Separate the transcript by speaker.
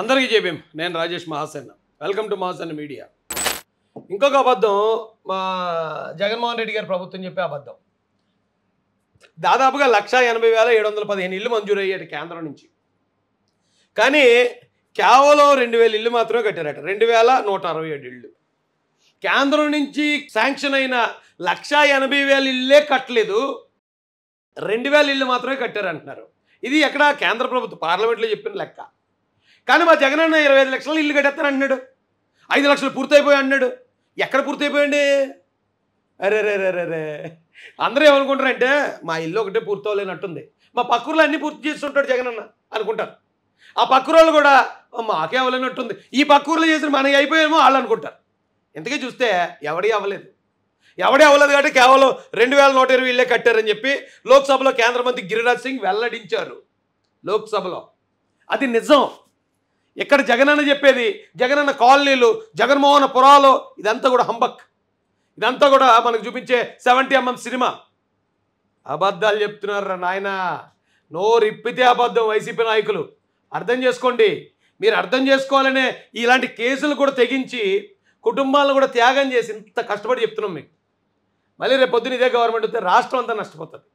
Speaker 1: అందరికీ చెప్పాం నేను Rajesh Mahasena welcome to Mahasena media ఇంకొక అబద్ధం మా జగన్మోహన్ రెడ్డి గారి ప్రభుత్వం చెప్పే అబద్ధం దాదాపుగా లక్ష ఎనభై వేల ఏడు వందల పదిహేను ఇల్లు మంజూరయ్యాడు కేంద్రం నుంచి కానీ కేవలం రెండు వేల ఇల్లు మాత్రమే కట్టారట రెండు వేల నూట అరవై ఏడు ఇళ్ళు కేంద్రం నుంచి శాంక్షన్ అయిన లక్ష ఎనభై వేల ఇల్లే కట్టలేదు రెండు వేల ఇల్లు మాత్రమే కట్టారంటున్నారు ఇది ఎక్కడ కేంద్ర ప్రభుత్వం పార్లమెంట్లో చెప్పిన లెక్క కానీ మా జగనన్న ఇరవై ఐదు లక్షలు ఇల్లు కట్టేస్తాను అంటున్నాడు ఐదు లక్షలు పూర్తయిపోయి అన్నాడు ఎక్కడ పూర్తయిపోయండి అరే రే రే రే రే అందరూ ఏమనుకుంటారంటే మా ఇల్లు ఒకటే అవ్వలేనట్టుంది మా పక్కూరులో అన్నీ పూర్తి చేస్తుంటాడు అన్న అనుకుంటారు ఆ పక్కూరోళ్ళు కూడా మాకే అవ్వలేనట్టుంది ఈ పక్కూర్లో చేసిన మనకి అయిపోయేమో వాళ్ళు అనుకుంటారు ఇంతకీ చూస్తే ఎవడీ అవ్వలేదు ఎవడే అవ్వలేదు కాబట్టి కేవలం రెండు వేల నూట ఇరవై ఇల్లే కట్టారని చెప్పి లోక్సభలో కేంద్ర మంత్రి గిరిరాజ్ సింగ్ వెల్లడించారు లోక్సభలో అది నిజం ఇక్కడ అన్న చెప్పేది జగన్ అన్న కాలనీలు జగన్మోహన పురాలు ఇదంతా కూడా హంబక్ ఇదంతా కూడా మనకు చూపించే సెవెంటీ ఎంఎం సినిమా అబద్ధాలు చెప్తున్నారా నాయన నోరిప్పితే అబద్ధం వైసీపీ నాయకులు అర్థం చేసుకోండి మీరు అర్థం చేసుకోవాలనే ఇలాంటి కేసులు కూడా తెగించి కుటుంబాలను కూడా త్యాగం చేసి ఇంత కష్టపడి చెప్తున్నాం మీకు మళ్ళీ రేపు పొద్దున ఇదే గవర్నమెంట్ వస్తే రాష్ట్రం అంతా నష్టపోతుంది